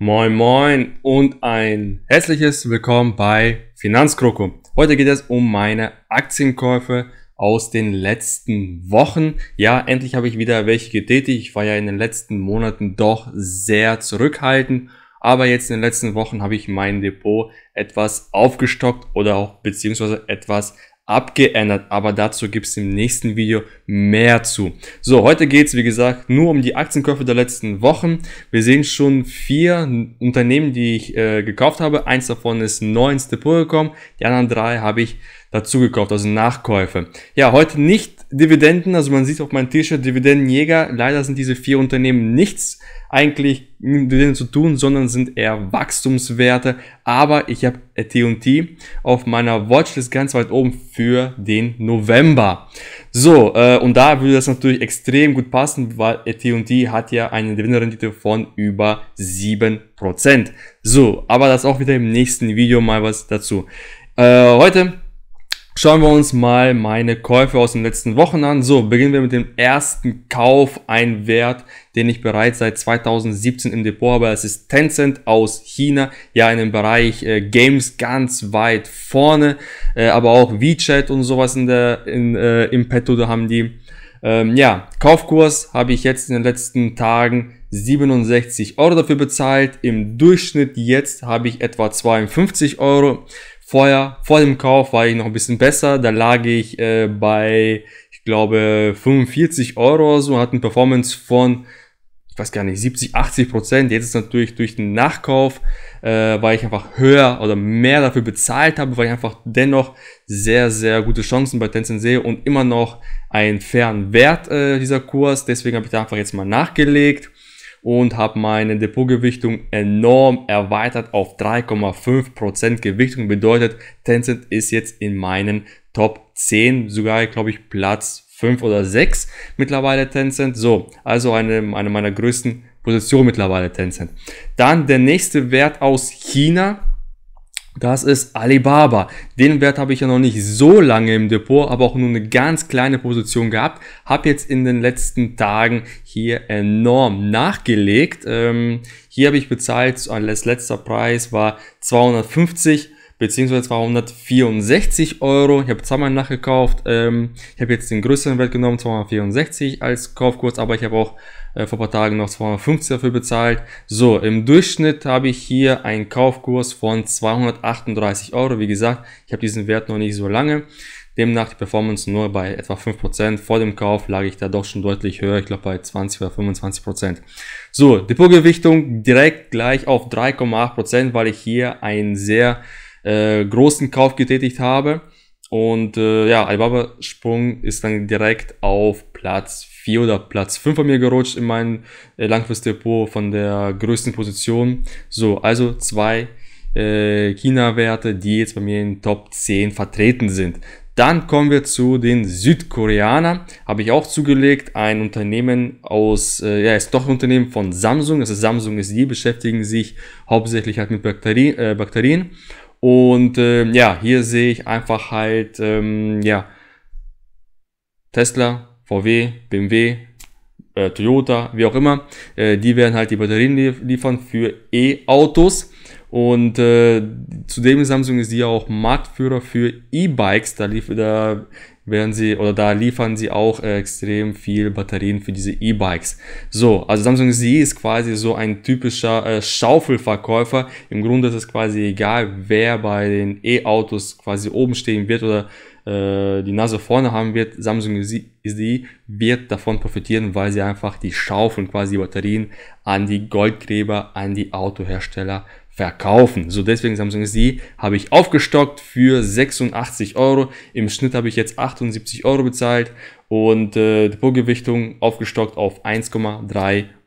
Moin moin und ein herzliches Willkommen bei Finanzkroko. Heute geht es um meine Aktienkäufe aus den letzten Wochen. Ja, endlich habe ich wieder welche getätigt. Ich war ja in den letzten Monaten doch sehr zurückhaltend, aber jetzt in den letzten Wochen habe ich mein Depot etwas aufgestockt oder auch beziehungsweise etwas abgeändert, aber dazu gibt's im nächsten Video mehr zu. So, heute geht's wie gesagt, nur um die Aktienkäufe der letzten Wochen. Wir sehen schon vier Unternehmen, die ich äh, gekauft habe. Eins davon ist neu ins Depot gekommen, die anderen drei habe ich dazugekauft, also Nachkäufe. Ja, heute nicht Dividenden, also man sieht auf meinem T-Shirt Dividendenjäger. Leider sind diese vier Unternehmen nichts eigentlich mit Dividenden zu tun, sondern sind eher Wachstumswerte. Aber ich habe AT&T auf meiner Watchlist ganz weit oben für den November. So, äh, und da würde das natürlich extrem gut passen, weil AT&T hat ja eine Dividendenrendite von über 7%. So, aber das auch wieder im nächsten Video mal was dazu. Äh, heute Schauen wir uns mal meine Käufe aus den letzten Wochen an. So, beginnen wir mit dem ersten Kauf. Ein Wert, den ich bereits seit 2017 im Depot habe. Es ist Tencent aus China. Ja, in dem Bereich äh, Games ganz weit vorne. Äh, aber auch WeChat und sowas in der, in, äh, im Petto, da haben die. Ähm, ja, Kaufkurs habe ich jetzt in den letzten Tagen 67 Euro dafür bezahlt. Im Durchschnitt jetzt habe ich etwa 52 Euro Vorher, vor dem Kauf war ich noch ein bisschen besser. Da lag ich äh, bei, ich glaube, 45 Euro so, hatte eine Performance von, ich weiß gar nicht, 70, 80 Prozent. Jetzt ist natürlich durch den Nachkauf, äh, weil ich einfach höher oder mehr dafür bezahlt habe, weil ich einfach dennoch sehr, sehr gute Chancen bei Tencent sehe und immer noch einen fairen Wert äh, dieser Kurs. Deswegen habe ich da einfach jetzt mal nachgelegt und habe meine Depotgewichtung enorm erweitert auf 3,5% Gewichtung. Bedeutet, Tencent ist jetzt in meinen Top 10, sogar glaube ich Platz 5 oder 6 mittlerweile Tencent. So, also eine, eine meiner größten Positionen mittlerweile Tencent. Dann der nächste Wert aus China, das ist Alibaba. Den Wert habe ich ja noch nicht so lange im Depot, aber auch nur eine ganz kleine Position gehabt. Habe jetzt in den letzten Tagen hier enorm nachgelegt. Ähm, hier habe ich bezahlt, als letzter Preis war 250 beziehungsweise 264 Euro. Ich habe zweimal nachgekauft. Ähm, ich habe jetzt den größeren Wert genommen, 264 als Kaufkurs, aber ich habe auch äh, vor paar Tagen noch 250 dafür bezahlt. So, im Durchschnitt habe ich hier einen Kaufkurs von 238 Euro. Wie gesagt, ich habe diesen Wert noch nicht so lange. Demnach die Performance nur bei etwa 5%. Vor dem Kauf lag ich da doch schon deutlich höher, ich glaube bei 20 oder 25%. So, Depotgewichtung direkt gleich auf 3,8%, weil ich hier ein sehr äh, großen Kauf getätigt habe. Und äh, ja, Alibaba Sprung ist dann direkt auf Platz 4 oder Platz 5 von mir gerutscht in mein äh, Depot von der größten Position. So, also zwei äh, China-Werte, die jetzt bei mir in Top 10 vertreten sind. Dann kommen wir zu den Südkoreanern. Habe ich auch zugelegt. Ein Unternehmen aus, äh, ja, ist doch ein Unternehmen von Samsung. Das ist Samsung ist die, beschäftigen sich hauptsächlich halt mit Bakterien. Äh, Bakterien. Und äh, ja, hier sehe ich einfach halt, ähm, ja, Tesla, VW, BMW, äh, Toyota, wie auch immer, äh, die werden halt die Batterien lief liefern für E-Autos. Und äh, zudem Samsung ist ja auch Marktführer für E-Bikes. Da, lief, da werden sie oder da liefern sie auch äh, extrem viel Batterien für diese E-Bikes. So, also Samsung Z ist quasi so ein typischer äh, Schaufelverkäufer. Im Grunde ist es quasi egal, wer bei den E-Autos quasi oben stehen wird oder äh, die Nase vorne haben wird, Samsung SE wird davon profitieren, weil sie einfach die Schaufeln, quasi die Batterien an die Goldgräber, an die Autohersteller verkaufen. So deswegen Samsung SE habe ich aufgestockt für 86 Euro. Im Schnitt habe ich jetzt 78 Euro bezahlt und äh, Depotgewichtung aufgestockt auf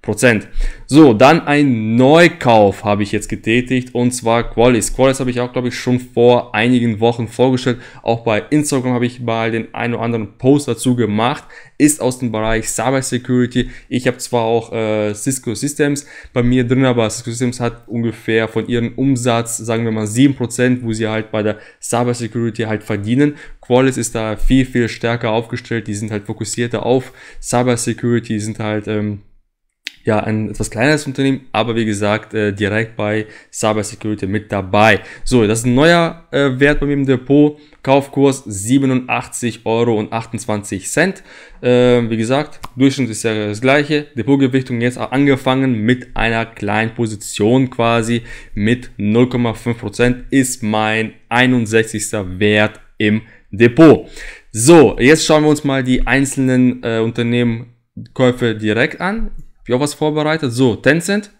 Prozent. So, dann ein Neukauf habe ich jetzt getätigt und zwar Qualis. Qualis habe ich auch, glaube ich, schon vor einigen Wochen vorgestellt. Auch bei Instagram habe ich mal den einen oder anderen Post dazu gemacht. Ist aus dem Bereich Cyber Security. Ich habe zwar auch äh, Cisco Systems bei mir drin, aber Cisco Systems hat ungefähr von ihrem Umsatz, sagen wir mal, 7%, wo sie halt bei der Cyber Security halt verdienen. Qualis ist da viel, viel stärker aufgestellt. Die sind halt fokussierter auf Cyber Security, sind halt... Ähm, ja ein etwas kleineres Unternehmen, aber wie gesagt, äh, direkt bei Cyber Security mit dabei. So, das ist ein neuer äh, Wert bei mir im Depot. Kaufkurs 87,28 Euro. Äh, wie gesagt, Durchschnitt ist ja das gleiche. Depotgewichtung jetzt angefangen mit einer kleinen Position quasi mit 0,5% ist mein 61. Wert im Depot. So, jetzt schauen wir uns mal die einzelnen äh, Unternehmenkäufe direkt an ja was vorbereitet. So, Tencent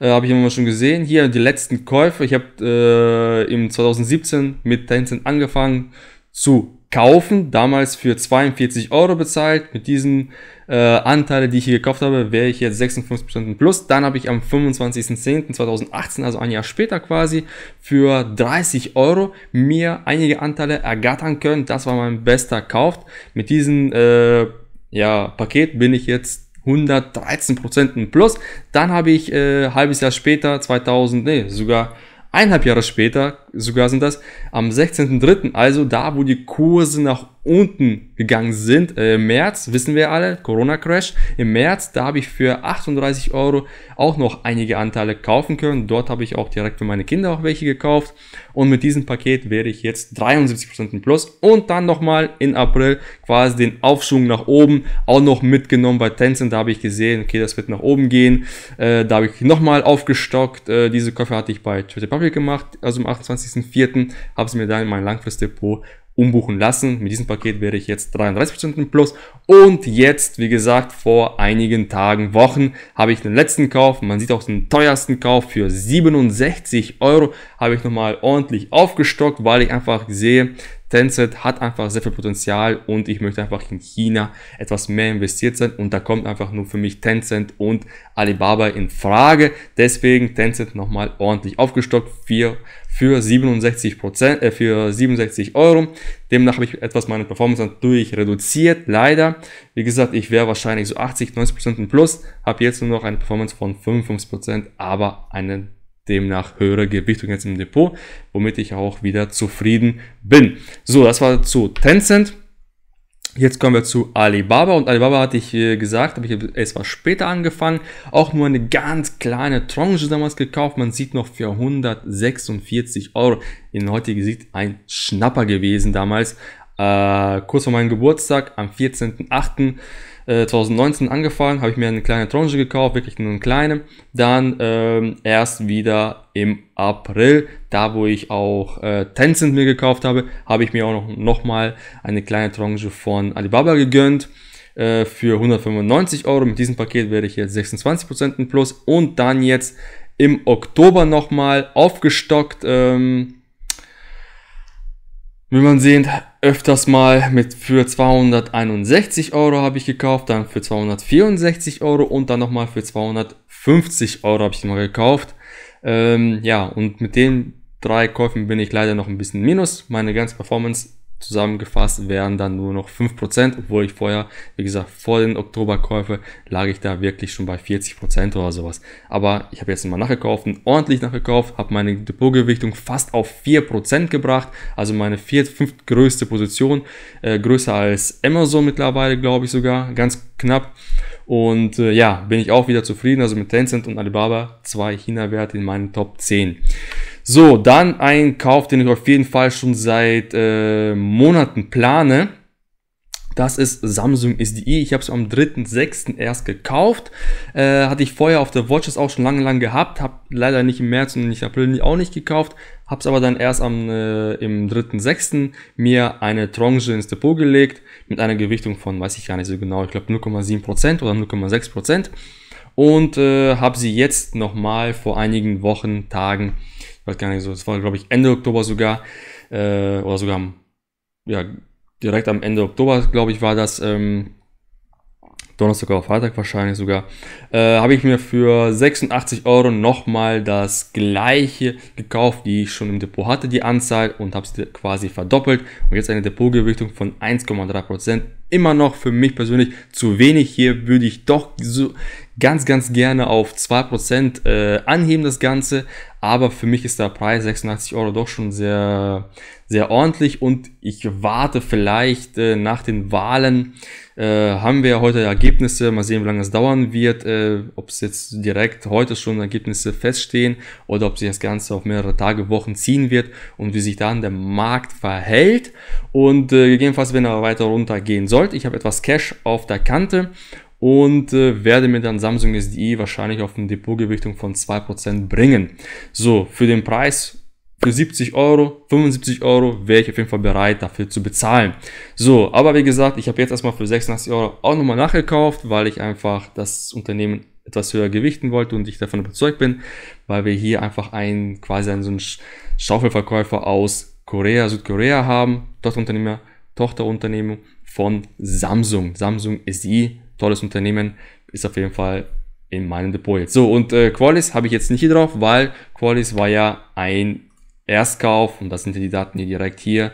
äh, habe ich immer schon gesehen. Hier die letzten Käufe. Ich habe äh, im 2017 mit Tencent angefangen zu kaufen. Damals für 42 Euro bezahlt. Mit diesen äh, Anteilen, die ich hier gekauft habe, wäre ich jetzt 56% plus. Dann habe ich am 25.10.2018, also ein Jahr später quasi, für 30 Euro mir einige Anteile ergattern können. Das war mein bester Kauf. Mit diesem äh, ja, Paket bin ich jetzt 113% ein Plus. Dann habe ich äh, halbes Jahr später, 2000, nee, sogar eineinhalb Jahre später, sogar sind das, am 16.03., also da, wo die Kurse nach unten gegangen sind, äh, im März, wissen wir alle, Corona-Crash, im März, da habe ich für 38 Euro auch noch einige Anteile kaufen können. Dort habe ich auch direkt für meine Kinder auch welche gekauft. Und mit diesem Paket wäre ich jetzt 73% im Plus und dann nochmal in April quasi den Aufschwung nach oben auch noch mitgenommen bei Tencent. Da habe ich gesehen, okay, das wird nach oben gehen. Äh, da habe ich nochmal aufgestockt. Äh, diese Koffer hatte ich bei Twitter Public gemacht, also am 28. 29.04. habe es mir dann in mein Langfristdepot umbuchen lassen. Mit diesem Paket wäre ich jetzt 33% im Plus. Und jetzt, wie gesagt, vor einigen Tagen, Wochen habe ich den letzten Kauf. Man sieht auch den teuersten Kauf für 67 Euro. Habe ich nochmal ordentlich aufgestockt, weil ich einfach sehe, Tencent hat einfach sehr viel Potenzial und ich möchte einfach in China etwas mehr investiert sein und da kommt einfach nur für mich Tencent und Alibaba in Frage. Deswegen Tencent nochmal ordentlich aufgestockt für, für, 67 Prozent, äh, für 67 Euro. Demnach habe ich etwas meine Performance natürlich reduziert, leider. Wie gesagt, ich wäre wahrscheinlich so 80, 90 Prozent im Plus, habe jetzt nur noch eine Performance von 55 Prozent, aber einen demnach höhere Gewichtung jetzt im Depot, womit ich auch wieder zufrieden bin. So, das war zu Tencent. Jetzt kommen wir zu Alibaba und Alibaba hatte ich äh, gesagt, habe ich etwas später angefangen, auch nur eine ganz kleine Tranche damals gekauft, man sieht noch für 146 Euro, in heutiger Sicht ein Schnapper gewesen damals, äh, kurz vor meinem Geburtstag, am 14.08.2019 äh, angefangen, habe ich mir eine kleine Tranche gekauft, wirklich nur eine kleine. Dann ähm, erst wieder im April, da wo ich auch äh, Tencent mir gekauft habe, habe ich mir auch noch, noch mal eine kleine Tranche von Alibaba gegönnt äh, für 195 Euro. Mit diesem Paket werde ich jetzt 26% im Plus und dann jetzt im Oktober nochmal aufgestockt. Ähm, wie man sieht, öfters mal mit für 261 Euro habe ich gekauft, dann für 264 Euro und dann nochmal für 250 Euro habe ich mal gekauft. Ähm, ja, und mit den drei Käufen bin ich leider noch ein bisschen minus. Meine ganze Performance zusammengefasst wären dann nur noch 5%, obwohl ich vorher, wie gesagt, vor den Oktoberkäufe lag ich da wirklich schon bei 40% oder sowas. Aber ich habe jetzt mal nachgekauft und ordentlich nachgekauft, habe meine Depotgewichtung fast auf 4% gebracht, also meine viert, fünftgrößte Position, äh, größer als Amazon mittlerweile, glaube ich sogar, ganz knapp. Und äh, ja, bin ich auch wieder zufrieden, also mit Tencent und Alibaba, zwei China-Werte in meinen Top 10. So, dann ein Kauf, den ich auf jeden Fall schon seit äh, Monaten plane. Das ist Samsung SDI. Ich habe es am 3.6. erst gekauft. Äh, hatte ich vorher auf der Watches auch schon lange, lange gehabt. Habe leider nicht im März und nicht April auch nicht gekauft. Habe es aber dann erst am, äh, im 3.6. mir eine Tranche ins Depot gelegt. Mit einer Gewichtung von, weiß ich gar nicht so genau, ich glaube 0,7% oder 0,6%. Und äh, habe sie jetzt nochmal vor einigen Wochen, Tagen weiß gar nicht so, es war glaube ich Ende Oktober sogar, äh, oder sogar ja, direkt am Ende Oktober, glaube ich, war das, ähm, Donnerstag oder Freitag wahrscheinlich sogar, äh, habe ich mir für 86 Euro nochmal das gleiche gekauft, die ich schon im Depot hatte, die Anzahl, und habe es quasi verdoppelt. Und jetzt eine Depotgewichtung von 1,3%. Immer noch für mich persönlich zu wenig. Hier würde ich doch so ganz, ganz gerne auf 2% äh, anheben, das Ganze. Aber für mich ist der Preis 86 Euro doch schon sehr, sehr ordentlich und ich warte vielleicht äh, nach den Wahlen. Äh, haben wir heute Ergebnisse, mal sehen, wie lange es dauern wird, äh, ob es jetzt direkt heute schon Ergebnisse feststehen oder ob sich das Ganze auf mehrere Tage, Wochen ziehen wird und wie sich dann der Markt verhält. Und äh, gegebenenfalls, wenn er weiter runtergehen sollte, ich habe etwas Cash auf der Kante und äh, werde mir dann Samsung SDI wahrscheinlich auf eine Depotgewichtung von 2% bringen. So, für den Preis für 70 Euro, 75 Euro wäre ich auf jeden Fall bereit, dafür zu bezahlen. So, aber wie gesagt, ich habe jetzt erstmal für 86 Euro auch nochmal nachgekauft, weil ich einfach das Unternehmen etwas höher gewichten wollte und ich davon überzeugt bin, weil wir hier einfach einen quasi einen so einen Schaufelverkäufer aus Korea, Südkorea haben, Tochterunternehmer, Tochterunternehmen von Samsung. Samsung SI tolles Unternehmen, ist auf jeden Fall in meinem Depot jetzt. So, und äh, Qualis habe ich jetzt nicht hier drauf, weil Qualis war ja ein Erstkauf und das sind ja die Daten hier direkt hier.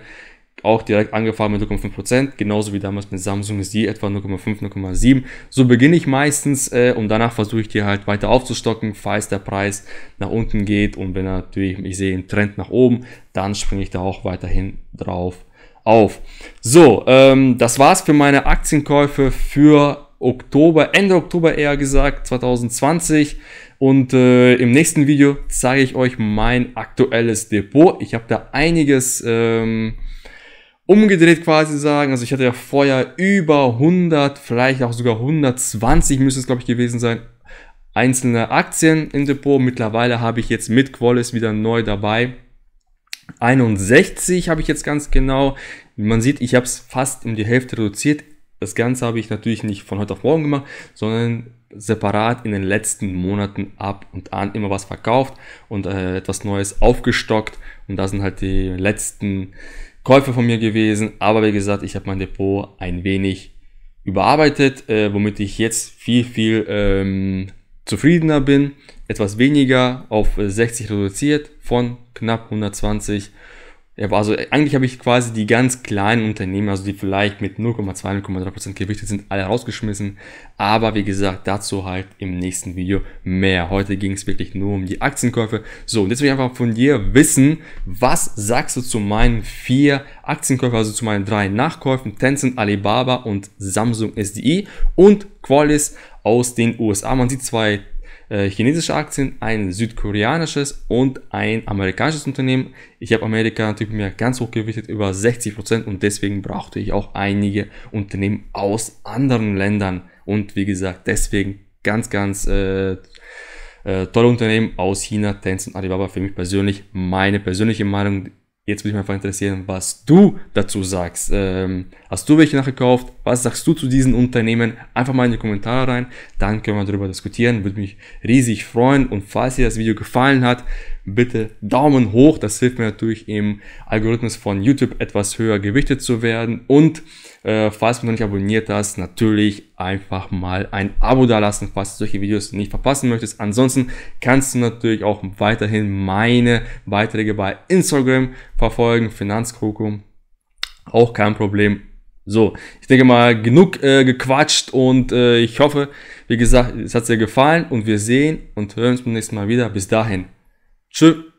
Auch direkt angefahren mit 0,5%, genauso wie damals mit Samsung ist die etwa 0,5, 0,7. So beginne ich meistens äh, und danach versuche ich die halt weiter aufzustocken, falls der Preis nach unten geht und wenn natürlich ich sehe einen Trend nach oben, dann springe ich da auch weiterhin drauf auf. So, ähm, das war's für meine Aktienkäufe für Oktober, Ende Oktober eher gesagt, 2020. Und äh, im nächsten Video zeige ich euch mein aktuelles Depot. Ich habe da einiges ähm, umgedreht quasi sagen. Also ich hatte ja vorher über 100, vielleicht auch sogar 120 müsste es glaube ich gewesen sein, einzelne Aktien im Depot. Mittlerweile habe ich jetzt mit Qualis wieder neu dabei. 61 habe ich jetzt ganz genau. Man sieht, ich habe es fast um die Hälfte reduziert. Das Ganze habe ich natürlich nicht von heute auf morgen gemacht, sondern separat in den letzten Monaten ab und an immer was verkauft und äh, etwas Neues aufgestockt. Und da sind halt die letzten Käufe von mir gewesen. Aber wie gesagt, ich habe mein Depot ein wenig überarbeitet, äh, womit ich jetzt viel, viel ähm, zufriedener bin. Etwas weniger auf 60 äh, reduziert von knapp 120 ja, also äh, eigentlich habe ich quasi die ganz kleinen Unternehmen, also die vielleicht mit 0,2, 0,3% gewichtet sind, alle rausgeschmissen. Aber wie gesagt, dazu halt im nächsten Video mehr. Heute ging es wirklich nur um die Aktienkäufe. So, und jetzt will ich einfach von dir wissen, was sagst du zu meinen vier Aktienkäufen, also zu meinen drei Nachkäufen, Tencent, Alibaba und Samsung SDI und Qualys aus den USA. Man sieht zwei äh, chinesische Aktien, ein südkoreanisches und ein amerikanisches Unternehmen. Ich habe Amerika natürlich mir ganz hoch gewichtet, über 60% Prozent und deswegen brauchte ich auch einige Unternehmen aus anderen Ländern. Und wie gesagt, deswegen ganz, ganz äh, äh, tolle Unternehmen aus China, Tencent, Alibaba für mich persönlich, meine persönliche Meinung, Jetzt würde ich mich einfach interessieren, was du dazu sagst. Ähm, hast du welche nachgekauft? Was sagst du zu diesen Unternehmen? Einfach mal in die Kommentare rein. Dann können wir darüber diskutieren. Würde mich riesig freuen. Und falls dir das Video gefallen hat, bitte Daumen hoch. Das hilft mir natürlich im Algorithmus von YouTube etwas höher gewichtet zu werden. Und äh, falls du noch nicht abonniert hast, natürlich einfach mal ein Abo dalassen, falls du solche Videos nicht verpassen möchtest. Ansonsten kannst du natürlich auch weiterhin meine Beiträge bei Instagram verfolgen, Finanzkrokum. Auch kein Problem. So, ich denke mal, genug äh, gequatscht und äh, ich hoffe, wie gesagt, es hat dir gefallen und wir sehen und hören uns beim nächsten Mal wieder. Bis dahin. So